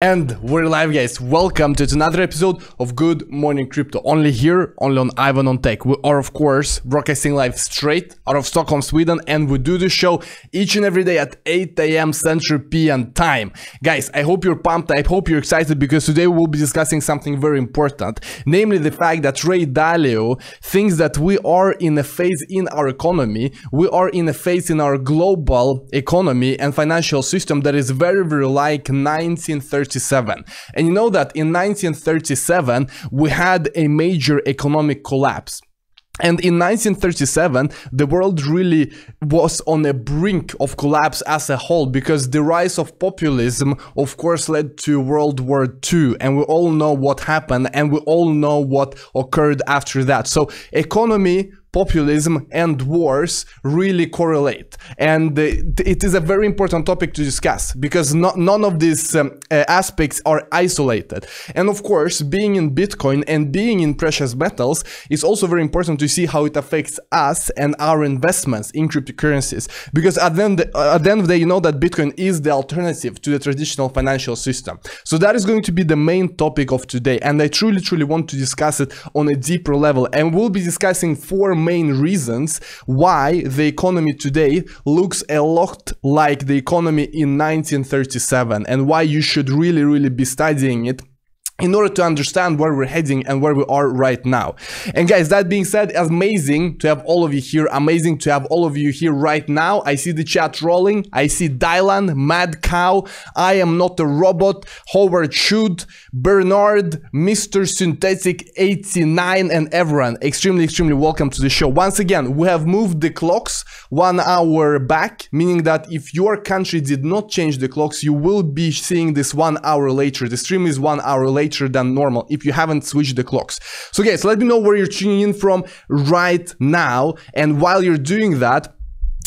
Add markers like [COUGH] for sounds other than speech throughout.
And we're live guys, welcome to another episode of Good Morning Crypto, only here, only on Ivan on Tech. We are of course broadcasting live straight out of Stockholm, Sweden and we do the show each and every day at 8 a.m. Central PM time. Guys, I hope you're pumped, I hope you're excited because today we'll be discussing something very important, namely the fact that Ray Dalio thinks that we are in a phase in our economy, we are in a phase in our global economy and financial system that is very, very like 1930 1937. And you know that in 1937, we had a major economic collapse. And in 1937, the world really was on a brink of collapse as a whole because the rise of populism, of course, led to World War II. And we all know what happened and we all know what occurred after that. So economy populism and wars really correlate. And uh, it is a very important topic to discuss because none of these um, uh, aspects are isolated. And of course, being in Bitcoin and being in precious metals is also very important to see how it affects us and our investments in cryptocurrencies. Because at the end, at the end of the day, you know that Bitcoin is the alternative to the traditional financial system. So that is going to be the main topic of today. And I truly, truly want to discuss it on a deeper level. And we'll be discussing four main reasons why the economy today looks a lot like the economy in 1937 and why you should really, really be studying it in order to understand where we're heading and where we are right now. And guys, that being said, amazing to have all of you here. Amazing to have all of you here right now. I see the chat rolling. I see Dylan, Mad Cow, I Am Not a Robot, Howard Shoot, Bernard, Mr. Synthetic 89, and everyone. Extremely, extremely welcome to the show. Once again, we have moved the clocks one hour back, meaning that if your country did not change the clocks, you will be seeing this one hour later. The stream is one hour later later than normal if you haven't switched the clocks. So guys, let me know where you're tuning in from right now. And while you're doing that,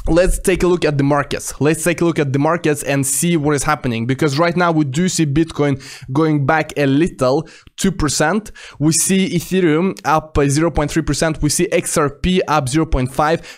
let's take a look at the markets let's take a look at the markets and see what is happening because right now we do see bitcoin going back a little 2% we see ethereum up 0.3% we see xrp up 0.5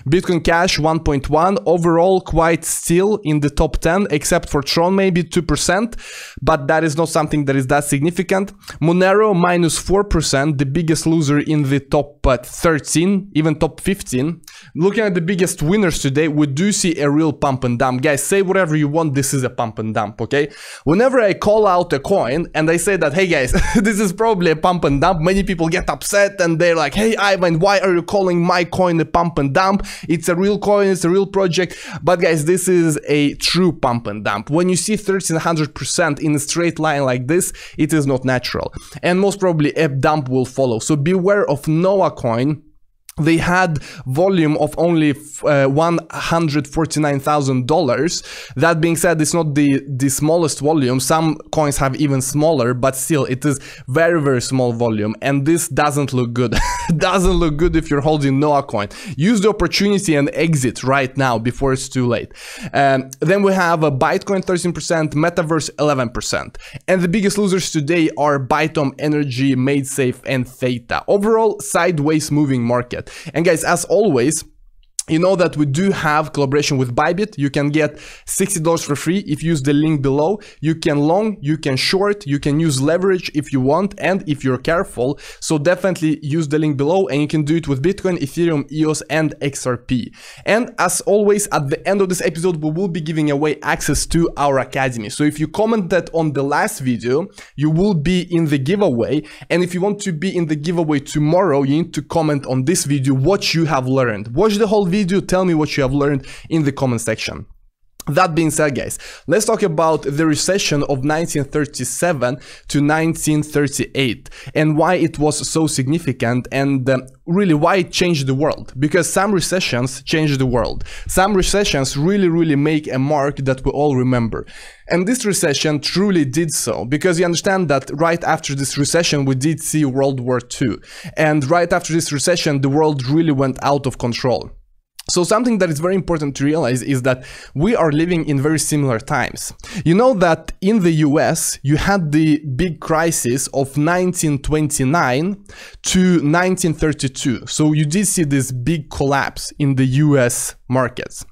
bitcoin cash 1.1 overall quite still in the top 10 except for tron maybe 2% but that is not something that is that significant monero minus 4% the biggest loser in the top uh, 13 even top 15 looking at the biggest winners today we do see a real pump and dump. Guys, say whatever you want, this is a pump and dump, okay? Whenever I call out a coin and I say that, hey guys, [LAUGHS] this is probably a pump and dump, many people get upset and they're like, hey Ivan, why are you calling my coin a pump and dump? It's a real coin, it's a real project. But guys, this is a true pump and dump. When you see 1300% in a straight line like this, it is not natural. And most probably a dump will follow. So beware of Noah coin they had volume of only uh, $149,000. That being said, it's not the, the smallest volume. Some coins have even smaller, but still it is very, very small volume. And this doesn't look good. [LAUGHS] doesn't look good if you're holding Noah coin. Use the opportunity and exit right now before it's too late. Um, then we have a Bitcoin 13%, Metaverse 11%. And the biggest losers today are Bitom, Energy, MadeSafe, and Theta. Overall, sideways moving market. And guys, as always, you know that we do have collaboration with Bybit. You can get $60 for free if you use the link below. You can long, you can short, you can use leverage if you want and if you're careful. So definitely use the link below and you can do it with Bitcoin, Ethereum, EOS and XRP. And as always, at the end of this episode, we will be giving away access to our academy. So if you commented on the last video, you will be in the giveaway. And if you want to be in the giveaway tomorrow, you need to comment on this video what you have learned. Watch the whole video. Tell me what you have learned in the comment section. That being said, guys, let's talk about the recession of 1937 to 1938 and why it was so significant and um, really why it changed the world. Because some recessions change the world. Some recessions really, really make a mark that we all remember. And this recession truly did so, because you understand that right after this recession, we did see World War II. And right after this recession, the world really went out of control. So something that is very important to realize is that we are living in very similar times. You know that in the US, you had the big crisis of 1929 to 1932. So you did see this big collapse in the US markets.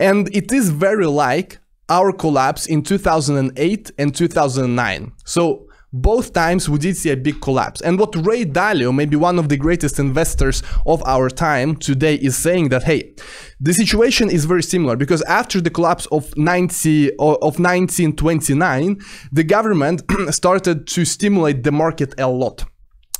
And it is very like our collapse in 2008 and 2009. So both times we did see a big collapse. And what Ray Dalio, maybe one of the greatest investors of our time today, is saying that, hey, the situation is very similar because after the collapse of 90 of 1929, the government [CLEARS THROAT] started to stimulate the market a lot.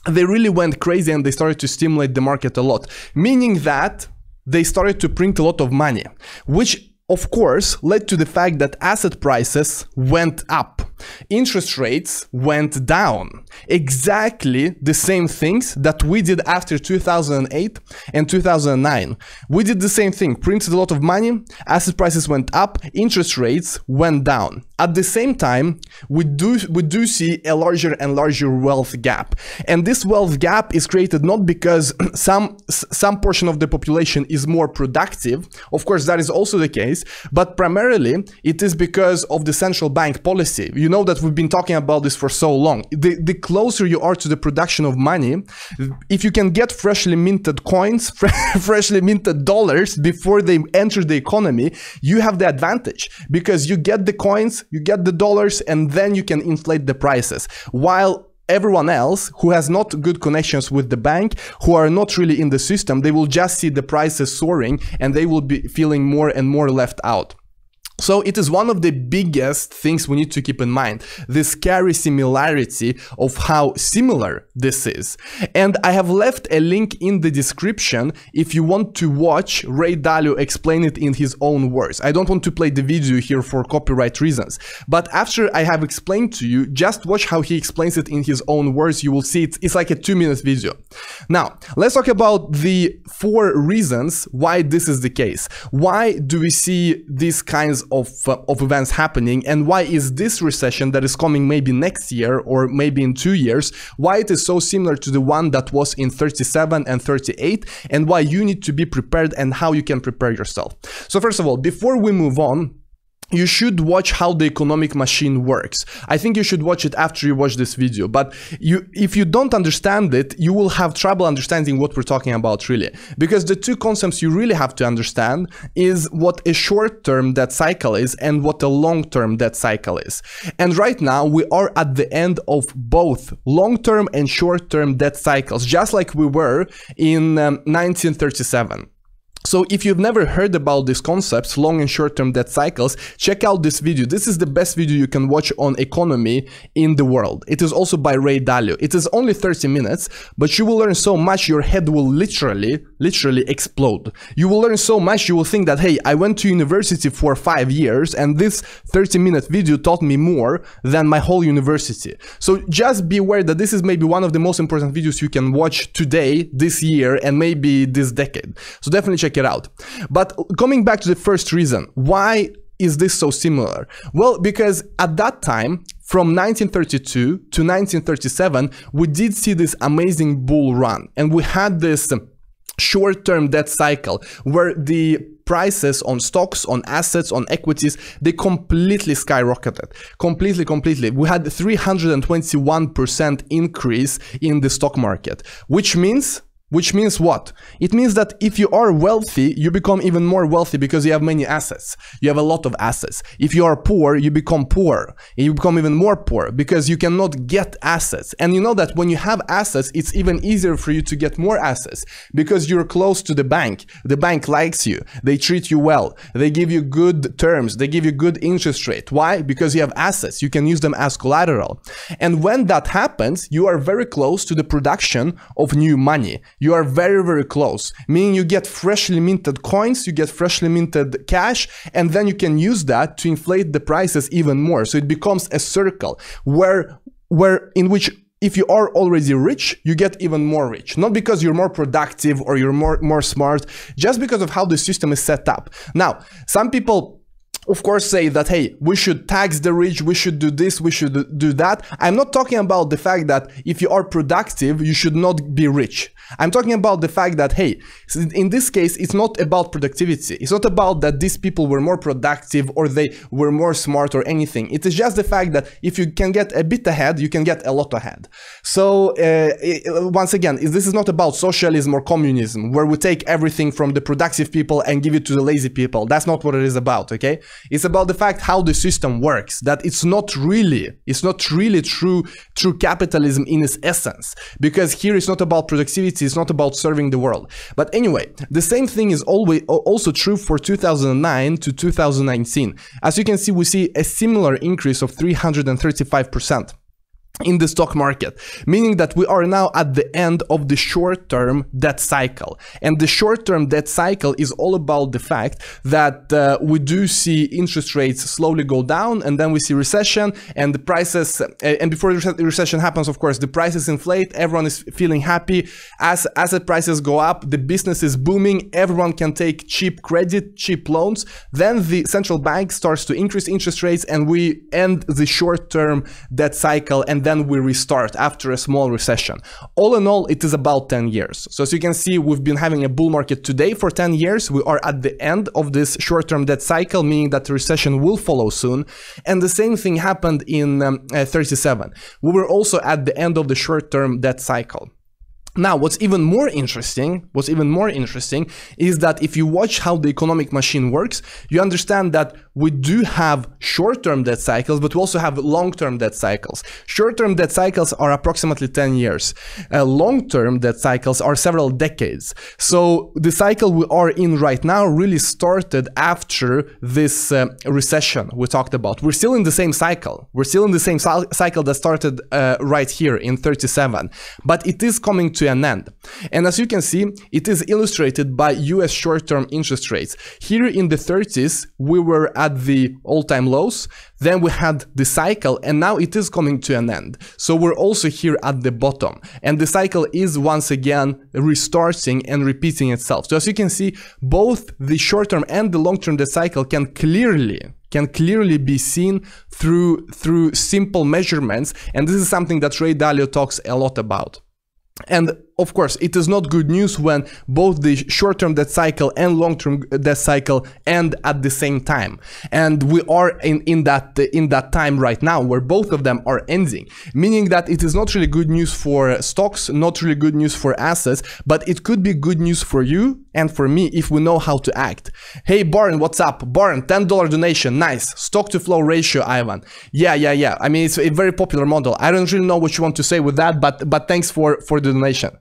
They really went crazy and they started to stimulate the market a lot, meaning that they started to print a lot of money, which of course led to the fact that asset prices went up interest rates went down. Exactly the same things that we did after 2008 and 2009. We did the same thing, printed a lot of money, asset prices went up, interest rates went down. At the same time, we do, we do see a larger and larger wealth gap. And this wealth gap is created not because [CLEARS THROAT] some, some portion of the population is more productive. Of course, that is also the case, but primarily it is because of the central bank policy. You you know that we've been talking about this for so long. The, the closer you are to the production of money, if you can get freshly minted coins, [LAUGHS] freshly minted dollars before they enter the economy, you have the advantage because you get the coins, you get the dollars, and then you can inflate the prices. While everyone else who has not good connections with the bank, who are not really in the system, they will just see the prices soaring and they will be feeling more and more left out. So it is one of the biggest things we need to keep in mind, the scary similarity of how similar this is. And I have left a link in the description if you want to watch Ray Dalio explain it in his own words. I don't want to play the video here for copyright reasons, but after I have explained to you, just watch how he explains it in his own words, you will see it's, it's like a two minute video. Now, let's talk about the four reasons why this is the case. Why do we see these kinds of, uh, of events happening and why is this recession that is coming maybe next year or maybe in two years, why it is so similar to the one that was in 37 and 38 and why you need to be prepared and how you can prepare yourself. So first of all, before we move on, you should watch how the economic machine works. I think you should watch it after you watch this video, but you, if you don't understand it, you will have trouble understanding what we're talking about really. Because the two concepts you really have to understand is what a short term debt cycle is and what a long term debt cycle is. And right now we are at the end of both long term and short term debt cycles, just like we were in um, 1937. So if you've never heard about these concepts, long and short-term debt cycles, check out this video. This is the best video you can watch on economy in the world. It is also by Ray Dalio. It is only 30 minutes, but you will learn so much your head will literally literally explode. You will learn so much you will think that hey, I went to university for 5 years and this 30 minute video taught me more than my whole university. So just be aware that this is maybe one of the most important videos you can watch today, this year and maybe this decade. So definitely check it out. But coming back to the first reason, why is this so similar? Well, because at that time, from 1932 to 1937, we did see this amazing bull run and we had this short-term debt cycle where the prices on stocks on assets on equities they completely skyrocketed completely completely we had 321% increase in the stock market which means which means what? It means that if you are wealthy, you become even more wealthy because you have many assets. You have a lot of assets. If you are poor, you become poor. You become even more poor because you cannot get assets. And you know that when you have assets, it's even easier for you to get more assets because you're close to the bank. The bank likes you. They treat you well. They give you good terms. They give you good interest rate. Why? Because you have assets. You can use them as collateral. And when that happens, you are very close to the production of new money you are very, very close. Meaning you get freshly minted coins, you get freshly minted cash, and then you can use that to inflate the prices even more. So it becomes a circle where, where in which if you are already rich, you get even more rich. Not because you're more productive or you're more, more smart, just because of how the system is set up. Now, some people of course say that hey we should tax the rich we should do this we should do that i'm not talking about the fact that if you are productive you should not be rich I'm talking about the fact that, hey, in this case, it's not about productivity. It's not about that these people were more productive or they were more smart or anything. It is just the fact that if you can get a bit ahead, you can get a lot ahead. So, uh, once again, this is not about socialism or communism, where we take everything from the productive people and give it to the lazy people. That's not what it is about, okay? It's about the fact how the system works, that it's not really, it's not really true, true capitalism in its essence. Because here it's not about productivity creativity is not about serving the world. But anyway, the same thing is always also true for 2009 to 2019. As you can see, we see a similar increase of 335% in the stock market, meaning that we are now at the end of the short term debt cycle. And the short term debt cycle is all about the fact that uh, we do see interest rates slowly go down and then we see recession and the prices, uh, and before the recession happens, of course, the prices inflate, everyone is feeling happy. As asset prices go up, the business is booming, everyone can take cheap credit, cheap loans. Then the central bank starts to increase interest rates and we end the short term debt cycle and then we restart after a small recession. All in all, it is about 10 years. So as you can see, we've been having a bull market today for 10 years. We are at the end of this short-term debt cycle, meaning that recession will follow soon. And the same thing happened in um, uh, 37. We were also at the end of the short-term debt cycle. Now, what's even more interesting, what's even more interesting is that if you watch how the economic machine works, you understand that we do have short-term debt cycles, but we also have long-term debt cycles. Short-term debt cycles are approximately 10 years. Uh, long-term debt cycles are several decades. So the cycle we are in right now really started after this uh, recession we talked about. We're still in the same cycle. We're still in the same cycle that started uh, right here in 37, but it is coming to an end. And as you can see, it is illustrated by US short-term interest rates. Here in the 30s, we were at had the all-time lows, then we had the cycle, and now it is coming to an end. So we're also here at the bottom, and the cycle is once again restarting and repeating itself. So as you can see, both the short-term and the long-term, the cycle can clearly can clearly be seen through through simple measurements, and this is something that Ray Dalio talks a lot about. And of course, it is not good news when both the short-term debt cycle and long-term uh, debt cycle end at the same time, and we are in in that in that time right now where both of them are ending. Meaning that it is not really good news for stocks, not really good news for assets, but it could be good news for you and for me if we know how to act. Hey, Barn, what's up? Barn, ten dollar donation, nice. Stock to flow ratio, Ivan. Yeah, yeah, yeah. I mean, it's a very popular model. I don't really know what you want to say with that, but but thanks for for the donation.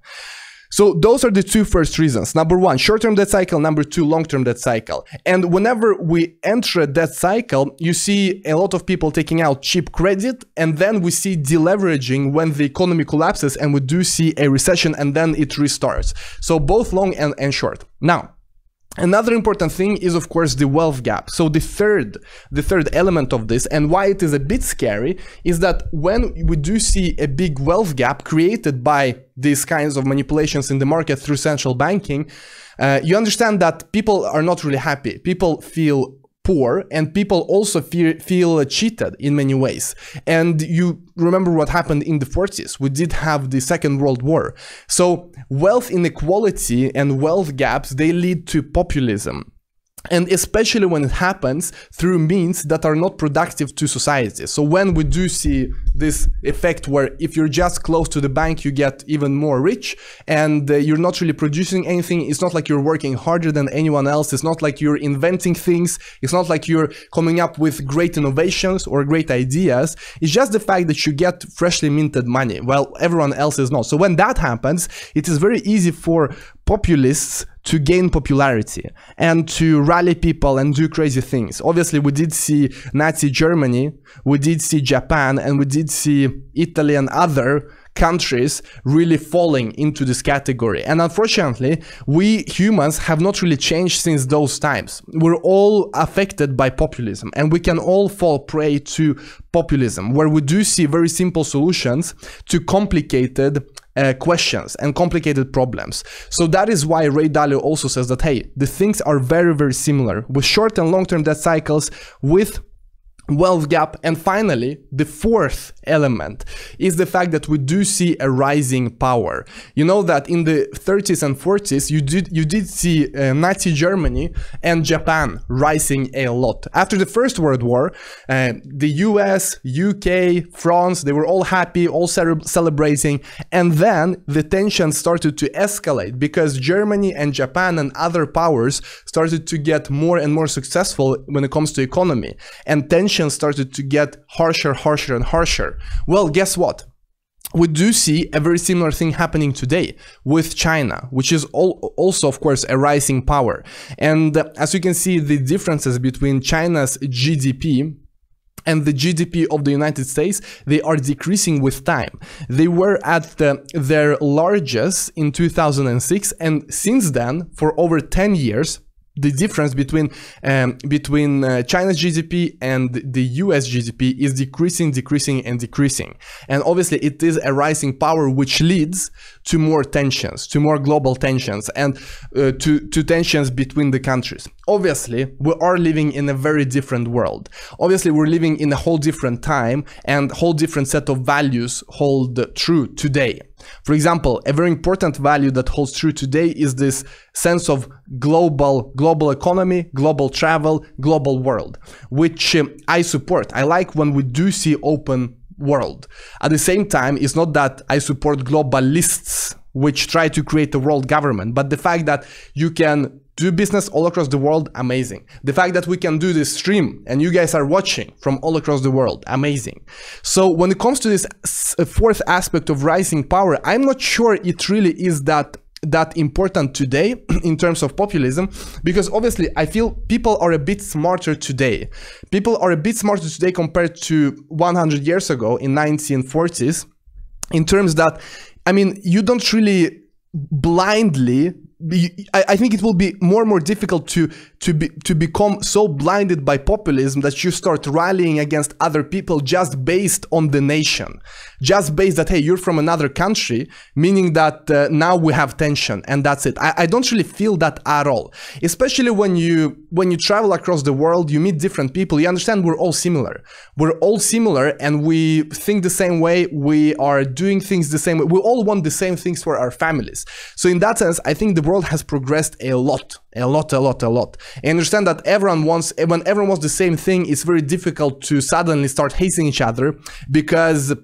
So those are the two first reasons. Number one, short-term debt cycle. Number two, long-term debt cycle. And whenever we enter a debt cycle, you see a lot of people taking out cheap credit, and then we see deleveraging when the economy collapses and we do see a recession and then it restarts. So both long and, and short. Now, Another important thing is, of course, the wealth gap. So the third, the third element of this, and why it is a bit scary, is that when we do see a big wealth gap created by these kinds of manipulations in the market through central banking, uh, you understand that people are not really happy. People feel poor and people also fear, feel cheated in many ways. And you remember what happened in the 40s. We did have the Second World War. So wealth inequality and wealth gaps, they lead to populism and especially when it happens through means that are not productive to society. So when we do see this effect where if you're just close to the bank, you get even more rich and uh, you're not really producing anything. It's not like you're working harder than anyone else. It's not like you're inventing things. It's not like you're coming up with great innovations or great ideas. It's just the fact that you get freshly minted money while everyone else is not. So when that happens, it is very easy for populists to gain popularity and to rally people and do crazy things. Obviously, we did see Nazi Germany, we did see Japan, and we did see Italy and other countries really falling into this category. And unfortunately, we humans have not really changed since those times. We're all affected by populism and we can all fall prey to populism, where we do see very simple solutions to complicated uh, questions and complicated problems. So that is why Ray Dalio also says that, hey, the things are very, very similar with short and long-term debt cycles, with wealth gap. And finally, the fourth element is the fact that we do see a rising power. You know that in the 30s and 40s, you did, you did see uh, Nazi Germany and Japan rising a lot. After the First World War, uh, the US, UK, France, they were all happy, all celebrating. And then the tension started to escalate because Germany and Japan and other powers started to get more and more successful when it comes to economy. And tension sanctions started to get harsher, harsher, and harsher. Well, guess what? we do see a very similar thing happening today with China, which is all, also, of course, a rising power. And uh, as you can see, the differences between China's GDP and the GDP of the United States, they are decreasing with time. They were at the, their largest in 2006, and since then, for over 10 years, the difference between um, between uh, China's GDP and the US GDP is decreasing, decreasing, and decreasing. And obviously, it is a rising power which leads to more tensions, to more global tensions, and uh, to to tensions between the countries. Obviously, we are living in a very different world. Obviously, we're living in a whole different time and whole different set of values hold true today. For example, a very important value that holds true today is this sense of global global economy, global travel, global world, which um, I support. I like when we do see open world. At the same time, it's not that I support globalists which try to create a world government, but the fact that you can do business all across the world, amazing. The fact that we can do this stream and you guys are watching from all across the world, amazing. So when it comes to this uh, fourth aspect of rising power, I'm not sure it really is that that important today [CLEARS THROAT] in terms of populism because obviously I feel people are a bit smarter today. People are a bit smarter today compared to 100 years ago in 1940s in terms that I mean you don't really blindly I, think it will be more and more difficult to to be to become so blinded by populism that you start rallying against other people just based on the nation, just based that hey you're from another country, meaning that uh, now we have tension and that's it. I, I don't really feel that at all, especially when you when you travel across the world, you meet different people. You understand we're all similar, we're all similar, and we think the same way. We are doing things the same way. We all want the same things for our families. So in that sense, I think the world has progressed a lot, a lot, a lot, a lot. I understand that everyone wants, when everyone wants the same thing, it's very difficult to suddenly start hating each other because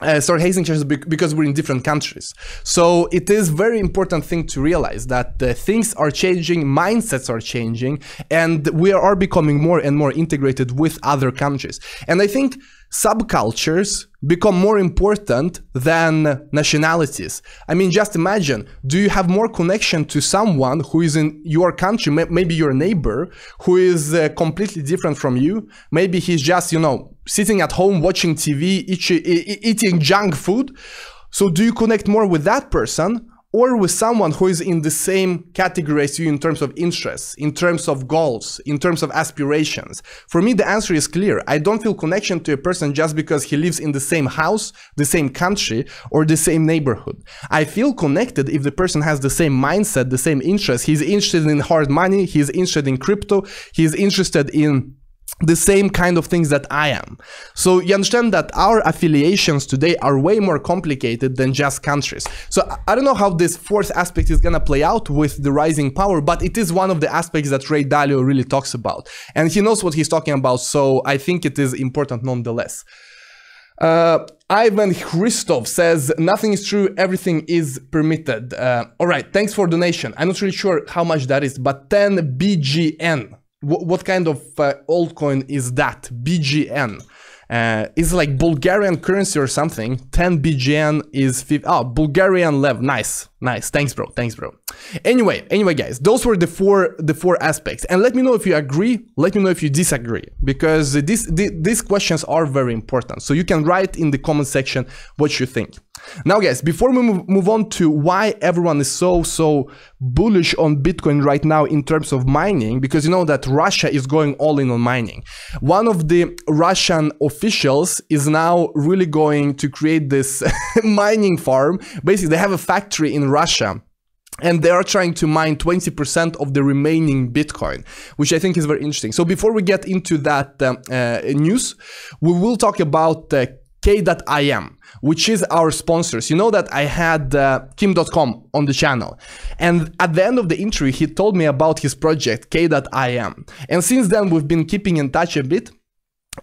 uh, start hating each other because we're in different countries. So it is very important thing to realize that uh, things are changing, mindsets are changing, and we are becoming more and more integrated with other countries. And I think subcultures become more important than nationalities. I mean, just imagine, do you have more connection to someone who is in your country, maybe your neighbor, who is uh, completely different from you? Maybe he's just, you know, sitting at home watching TV, eat, eating junk food. So do you connect more with that person or with someone who is in the same category as you in terms of interests, in terms of goals, in terms of aspirations? For me, the answer is clear. I don't feel connection to a person just because he lives in the same house, the same country, or the same neighborhood. I feel connected if the person has the same mindset, the same interests. He's interested in hard money, he's interested in crypto, he's interested in the same kind of things that I am. So you understand that our affiliations today are way more complicated than just countries. So I don't know how this fourth aspect is gonna play out with the rising power, but it is one of the aspects that Ray Dalio really talks about. And he knows what he's talking about, so I think it is important nonetheless. Uh, Ivan Christov says, nothing is true, everything is permitted. Uh, all right, thanks for donation. I'm not really sure how much that is, but 10 BGN what kind of uh, altcoin is that? BGN. Uh, it's like Bulgarian currency or something. 10 BGN is 50. Oh, ah, Bulgarian lev. Nice, nice. Thanks, bro. Thanks, bro. Anyway, anyway, guys, those were the four the four aspects. And let me know if you agree. Let me know if you disagree because this, these questions are very important. So you can write in the comment section what you think. Now guys, before we move on to why everyone is so, so bullish on Bitcoin right now in terms of mining, because you know that Russia is going all in on mining. One of the Russian officials is now really going to create this [LAUGHS] mining farm. Basically, they have a factory in Russia and they are trying to mine 20% of the remaining Bitcoin, which I think is very interesting. So before we get into that uh, uh news, we will talk about uh, K.im, which is our sponsors. You know that I had uh, Kim.com on the channel. And at the end of the interview, he told me about his project, K.im. And since then, we've been keeping in touch a bit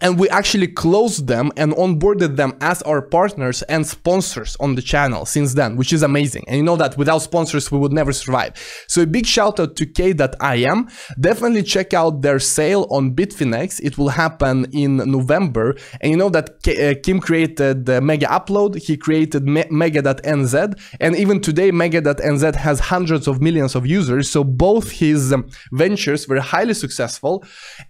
and we actually closed them and onboarded them as our partners and sponsors on the channel since then, which is amazing. And you know that without sponsors, we would never survive. So a big shout out to K.IM. Definitely check out their sale on Bitfinex. It will happen in November. And you know that K uh, Kim created the Mega Upload. He created me Mega.nz. And even today, Mega.nz has hundreds of millions of users. So both his um, ventures were highly successful.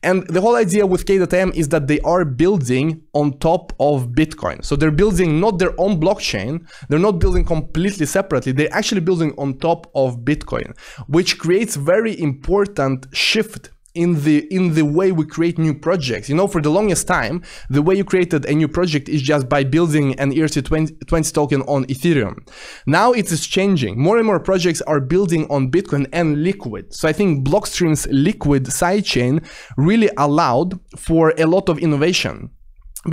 And the whole idea with K.IM is that they they are building on top of Bitcoin. So they're building not their own blockchain, they're not building completely separately, they're actually building on top of Bitcoin, which creates very important shift in the in the way we create new projects. You know, for the longest time, the way you created a new project is just by building an ERC20 token on Ethereum. Now it is changing. More and more projects are building on Bitcoin and Liquid. So I think Blockstream's Liquid sidechain really allowed for a lot of innovation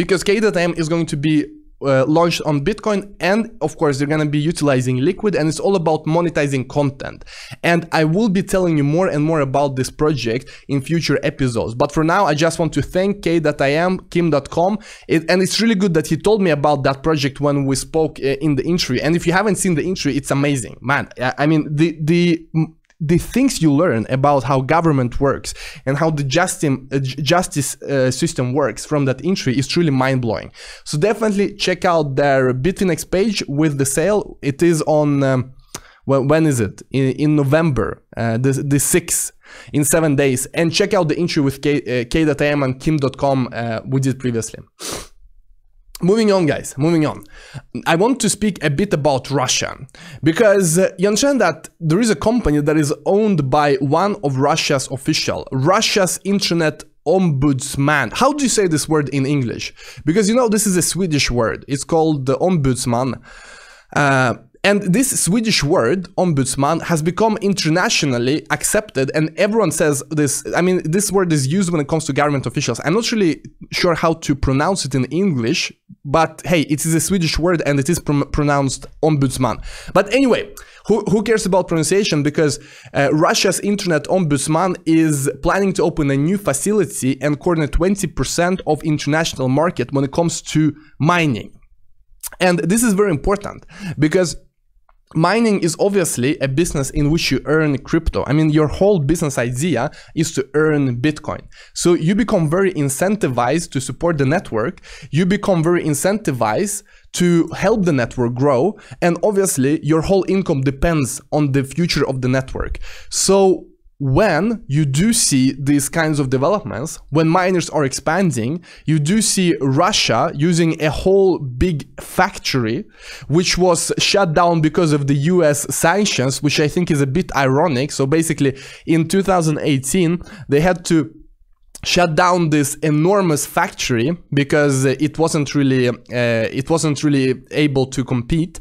because K.M is going to be uh, launched on Bitcoin. And of course, they're going to be utilizing Liquid and it's all about monetizing content. And I will be telling you more and more about this project in future episodes. But for now, I just want to thank K that I am, Kim.com. It, and it's really good that he told me about that project when we spoke uh, in the intro. And if you haven't seen the intro, it's amazing, man. I, I mean, the, the the things you learn about how government works and how the uh, justice uh, system works from that entry is truly mind blowing. So definitely check out their Bitfinex page with the sale. It is on. Um, when is it? In, in November, uh, the, the 6th, in seven days. And check out the entry with K, uh, and Kim.com uh, we did previously. Moving on, guys, moving on. I want to speak a bit about Russia because uh, you understand that there is a company that is owned by one of Russia's official, Russia's internet ombudsman. How do you say this word in English? Because you know, this is a Swedish word. It's called the ombudsman. Uh, and this Swedish word, ombudsman, has become internationally accepted, and everyone says this. I mean, this word is used when it comes to government officials. I'm not really sure how to pronounce it in English, but hey, it is a Swedish word and it is pr pronounced ombudsman. But anyway, who, who cares about pronunciation? Because uh, Russia's internet ombudsman is planning to open a new facility and coordinate 20% of international market when it comes to mining. And this is very important because mining is obviously a business in which you earn crypto. I mean, your whole business idea is to earn Bitcoin. So you become very incentivized to support the network. You become very incentivized to help the network grow. And obviously, your whole income depends on the future of the network. So when you do see these kinds of developments, when miners are expanding, you do see Russia using a whole big factory, which was shut down because of the US sanctions, which I think is a bit ironic. So basically, in 2018, they had to shut down this enormous factory because it wasn't really uh, it wasn't really able to compete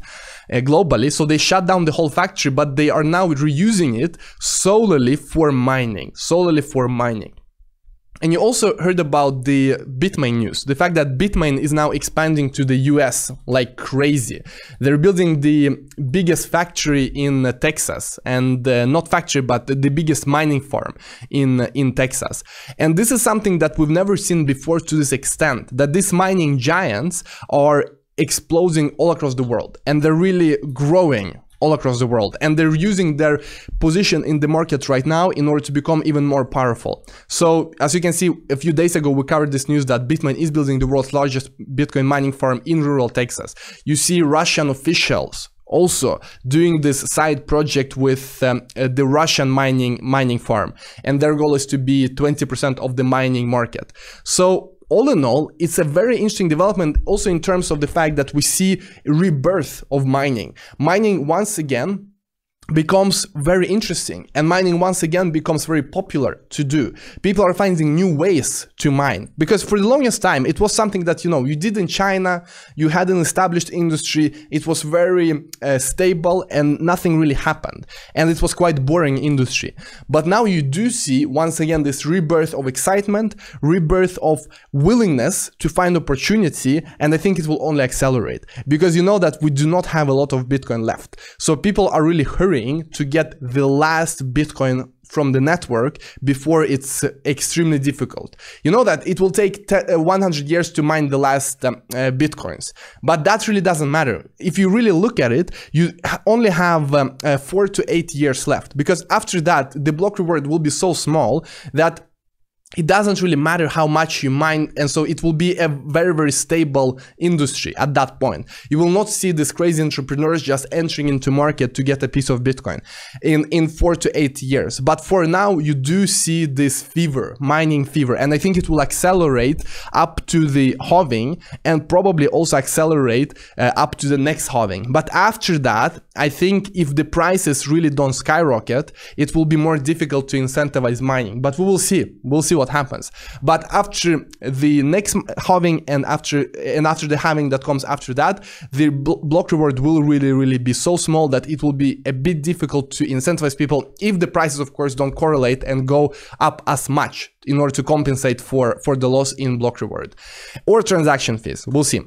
uh, globally. So they shut down the whole factory, but they are now reusing it solely for mining, solely for mining. And you also heard about the Bitmain news, the fact that Bitmain is now expanding to the US like crazy. They're building the biggest factory in Texas, and uh, not factory, but the biggest mining farm in, in Texas. And this is something that we've never seen before to this extent, that these mining giants are exploding all across the world and they're really growing all across the world and they're using their position in the market right now in order to become even more powerful so as you can see a few days ago we covered this news that bitmain is building the world's largest bitcoin mining farm in rural texas you see russian officials also doing this side project with um, uh, the Russian mining mining farm and their goal is to be 20% of the mining market. So all in all, it's a very interesting development also in terms of the fact that we see rebirth of mining. Mining once again becomes very interesting and mining once again becomes very popular to do. People are finding new ways to mine because for the longest time it was something that you know you did in China, you had an established industry, it was very uh, stable and nothing really happened and it was quite boring industry. But now you do see once again this rebirth of excitement, rebirth of willingness to find opportunity and I think it will only accelerate because you know that we do not have a lot of Bitcoin left. So people are really hurrying to get the last Bitcoin from the network before it's extremely difficult. You know that it will take uh, 100 years to mine the last um, uh, bitcoins, but that really doesn't matter. If you really look at it, you only have um, uh, four to eight years left because after that, the block reward will be so small that it doesn't really matter how much you mine and so it will be a very very stable industry at that point you will not see these crazy entrepreneurs just entering into market to get a piece of bitcoin in in 4 to 8 years but for now you do see this fever mining fever and i think it will accelerate up to the halving and probably also accelerate uh, up to the next halving but after that i think if the prices really don't skyrocket it will be more difficult to incentivize mining but we will see we'll see what what happens. But after the next halving and after and after the halving that comes after that, the bl block reward will really really be so small that it will be a bit difficult to incentivize people if the prices of course don't correlate and go up as much in order to compensate for for the loss in block reward or transaction fees. We'll see.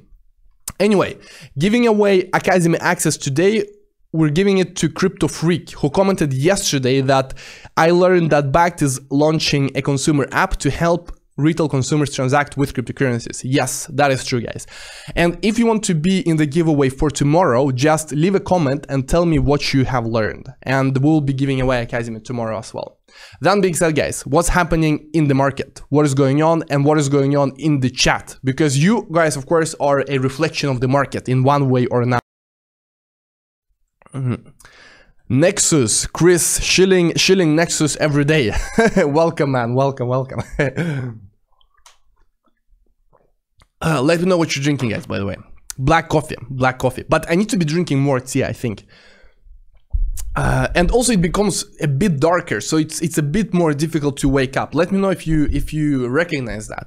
Anyway, giving away Academy access today we're giving it to Crypto Freak, who commented yesterday that I learned that Bact is launching a consumer app to help retail consumers transact with cryptocurrencies. Yes, that is true, guys. And if you want to be in the giveaway for tomorrow, just leave a comment and tell me what you have learned. And we'll be giving away a Kazimir tomorrow as well. That being said, guys, what's happening in the market? What is going on and what is going on in the chat? Because you guys, of course, are a reflection of the market in one way or another. Mm-hmm. Nexus, Chris, shilling, shilling Nexus every day. [LAUGHS] welcome, man. Welcome, welcome. [LAUGHS] uh, let me know what you're drinking, guys, by the way. Black coffee, black coffee. But I need to be drinking more tea, I think. Uh, and also it becomes a bit darker so it's it's a bit more difficult to wake up let me know if you if you recognize that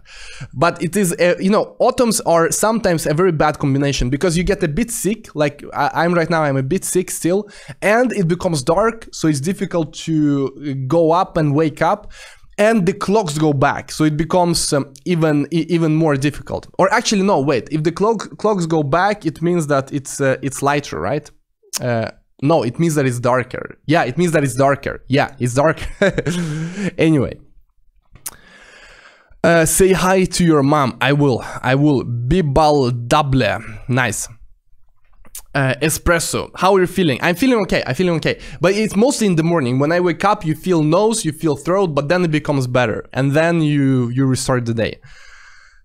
but it is a, you know autumns are sometimes a very bad combination because you get a bit sick like I, am right now i'm a bit sick still and it becomes dark so it's difficult to uh, go up and wake up and the clocks go back so it becomes um, even even more difficult or actually no wait if the clock, clocks go back it means that it's uh, it's lighter right uh, no, it means that it's darker. Yeah, it means that it's darker. Yeah, it's dark. [LAUGHS] anyway. Uh, say hi to your mom. I will. I will. Bibal double. Nice. Uh, espresso. How are you feeling? I'm feeling okay. I'm feeling okay. But it's mostly in the morning. When I wake up, you feel nose, you feel throat, but then it becomes better. And then you you restart the day.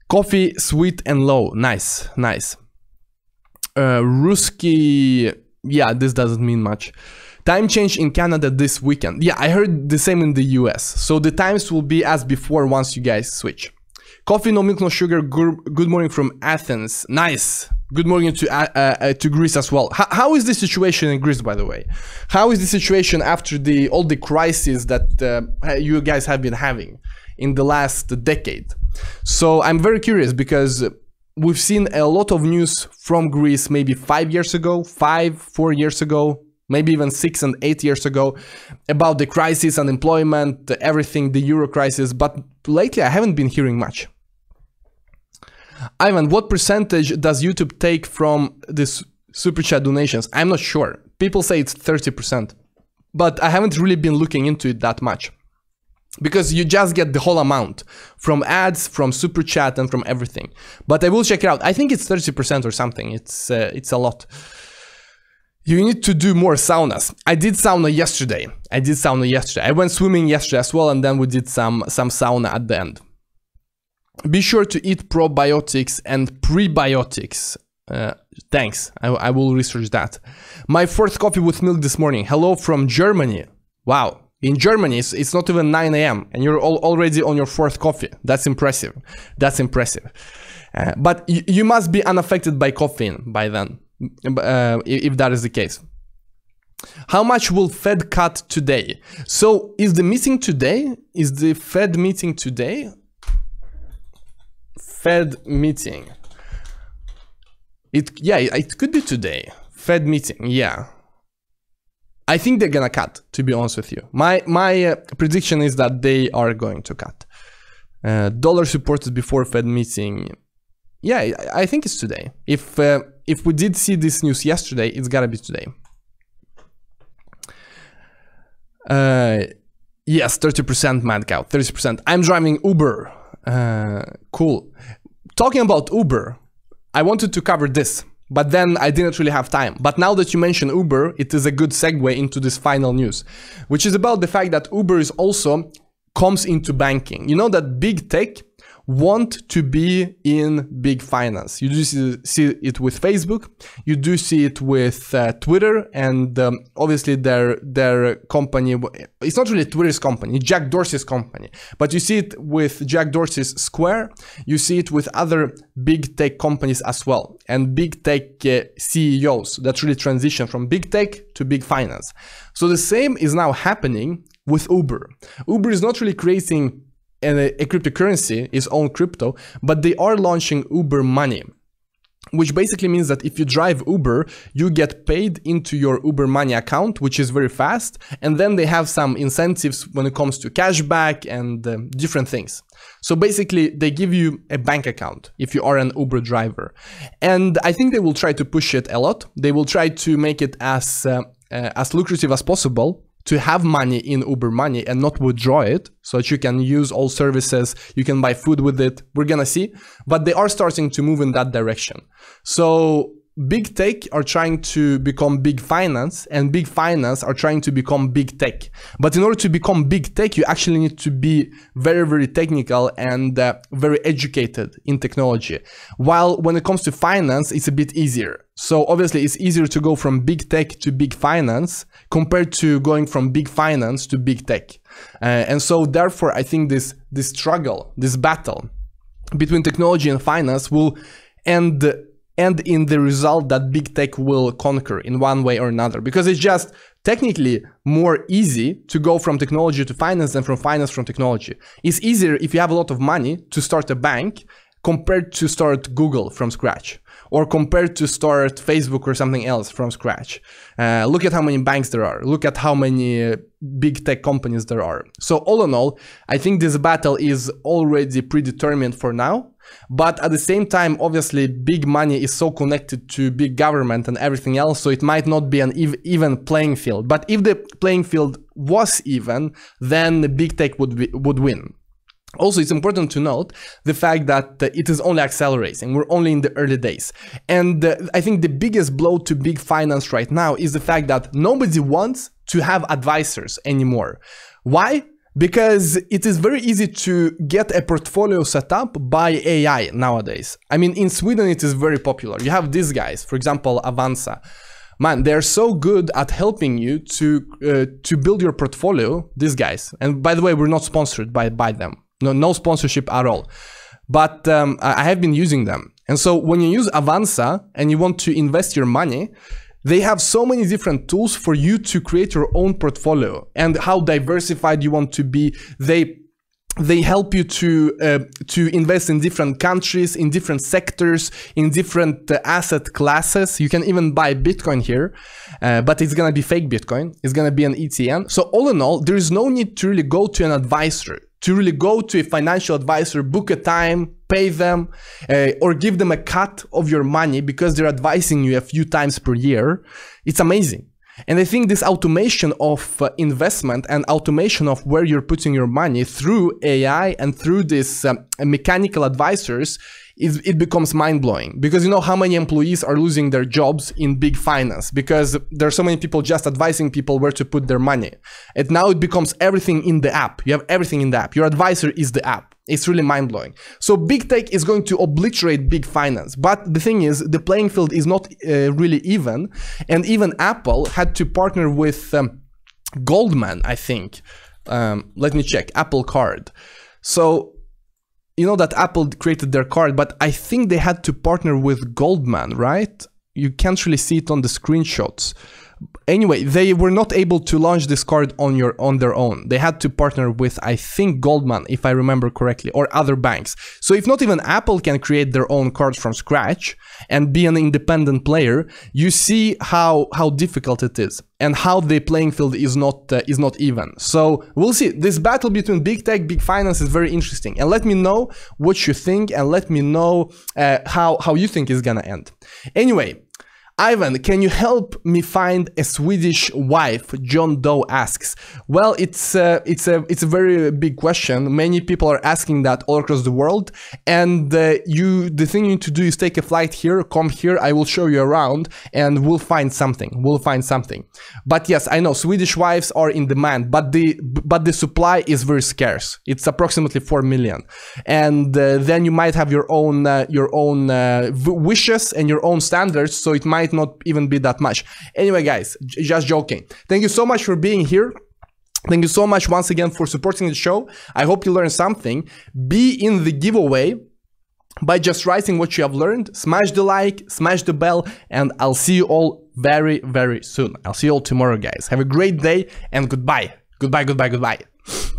Coffee sweet and low. Nice. Nice. Uh, Ruski yeah, this doesn't mean much. Time change in Canada this weekend. Yeah, I heard the same in the US. So the times will be as before once you guys switch. Coffee, no milk, no sugar. Good morning from Athens. Nice. Good morning to uh, uh, to Greece as well. H- how is the situation in Greece, by the way? How is the situation after the all the crises that uh, you guys have been having in the last decade? So I'm very curious because we've seen a lot of news from Greece maybe five years ago, five, four years ago, maybe even six and eight years ago about the crisis, unemployment, everything, the euro crisis. But lately, I haven't been hearing much. Ivan, what percentage does YouTube take from this super chat donations? I'm not sure. People say it's 30%, but I haven't really been looking into it that much because you just get the whole amount from ads, from super chat, and from everything. But I will check it out. I think it's 30% or something. It's uh, it's a lot. You need to do more saunas. I did sauna yesterday. I did sauna yesterday. I went swimming yesterday as well, and then we did some some sauna at the end. Be sure to eat probiotics and prebiotics. Uh, thanks. I, I will research that. My first coffee with milk this morning. Hello from Germany. Wow, in Germany, it's, it's not even 9 a.m. and you're all, already on your fourth coffee. That's impressive. That's impressive. Uh, but y- you must be unaffected by caffeine by then, uh, if that is the case. How much will Fed cut today? So is the meeting today? Is the Fed meeting today? Fed meeting. It yeah, it could be today. Fed meeting, yeah. I think they're gonna cut. To be honest with you, my my uh, prediction is that they are going to cut. Uh, dollar supported before Fed meeting. Yeah, I think it's today. If uh, if we did see this news yesterday, it's gotta be today. Uh, yes, thirty percent mad cow, thirty percent. I'm driving Uber. Uh, cool. Talking about Uber, I wanted to cover this. But then I didn't really have time. But now that you mention Uber, it is a good segue into this final news, which is about the fact that Uber is also comes into banking. You know that big tech want to be in big finance. You do see, it with Facebook, you do see it with uh, Twitter, and um, obviously their their company. It's not really Twitter's company, Jack Dorsey's company, but you see it with Jack Dorsey's Square. You see it with other big tech companies as well, and big tech uh, CEOs that really transition from big tech to big finance. So the same is now happening with Uber. Uber is not really creating and a, a cryptocurrency, its own crypto, but they are launching Uber Money, which basically means that if you drive Uber, you get paid into your Uber Money account, which is very fast. And then they have some incentives when it comes to cashback and um, different things. So basically, they give you a bank account if you are an Uber driver. And I think they will try to push it a lot. They will try to make it as uh, uh, as lucrative as possible to have money in Uber Money and not withdraw it so that you can use all services, you can buy food with it. We're gonna see, but they are starting to move in that direction. So big tech are trying to become big finance and big finance are trying to become big tech but in order to become big tech you actually need to be very very technical and uh, very educated in technology while when it comes to finance it's a bit easier so obviously it's easier to go from big tech to big finance compared to going from big finance to big tech uh, and so therefore i think this this struggle this battle between technology and finance will end and in the result that big tech will conquer in one way or another because it's just technically more easy to go from technology to finance than from finance from technology it's easier if you have a lot of money to start a bank compared to start google from scratch or compared to start facebook or something else from scratch uh, look at how many banks there are look at how many uh, big tech companies there are so all in all i think this battle is already predetermined for now but at the same time, obviously, big money is so connected to big government and everything else, so it might not be an ev- even playing field. But if the playing field was even, then the big tech would be, would win. Also, it's important to note the fact that uh, it is only accelerating. We're only in the early days. And uh, I think the biggest blow to big finance right now is the fact that nobody wants to have advisors anymore. Why? because it is very easy to get a portfolio set up by AI nowadays. I mean, in Sweden, it is very popular. You have these guys, for example, Avanza. Man, they're so good at helping you to uh, to build your portfolio. These guys, and by the way, we're not sponsored by by them. No, no sponsorship at all. But um, I have been using them, and so when you use Avanza and you want to invest your money, they have so many different tools for you to create your own portfolio and how diversified you want to be. They they help you to uh, to invest in different countries, in different sectors, in different uh, asset classes. You can even buy Bitcoin here, uh, but it's gonna be fake Bitcoin. It's gonna be an ETN. So all in all, there is no need to really go to an advisor to really go to a financial advisor, book a time, pay them, uh, or give them a cut of your money because they're advising you a few times per year. It's amazing. And I think this automation of uh, investment and automation of where you're putting your money through AI and through these um, mechanical advisors it, it becomes mind blowing because you know how many employees are losing their jobs in big finance because there are so many people just advising people where to put their money. And now it becomes everything in the app. You have everything in the app. Your advisor is the app. It's really mind blowing. So big tech is going to obliterate big finance. But the thing is, the playing field is not uh, really even. And even Apple had to partner with um, Goldman, I think. Um, let me check. Apple Card. So you know that Apple created their card, but I think they had to partner with Goldman, right? You can't really see it on the screenshots. Anyway, they were not able to launch this card on your on their own. They had to partner with, I think, Goldman, if I remember correctly, or other banks. So if not even Apple can create their own cards from scratch and be an independent player, you see how how difficult it is and how the playing field is not uh, is not even. So we'll see. This battle between big tech, big finance is very interesting. And let me know what you think, and let me know uh, how how you think is gonna end. Anyway, Ivan, can you help me find a Swedish wife? John Doe asks. Well, it's a, uh, it's a it's a very big question. Many people are asking that all across the world, and uh, you the thing you need to do is take a flight here, come here. I will show you around, and we'll find something. We'll find something. But yes, I know Swedish wives are in demand, but the but the supply is very scarce. It's approximately four million, and uh, then you might have your own uh, your own uh, wishes and your own standards. So it might might not even be that much. Anyway, guys, j- just joking. Thank you so much for being here. Thank you so much once again for supporting the show. I hope you learned something. Be in the giveaway by just writing what you have learned. Smash the like, smash the bell, and I'll see you all very, very soon. I'll see you all tomorrow, guys. Have a great day and goodbye. Goodbye, goodbye, goodbye.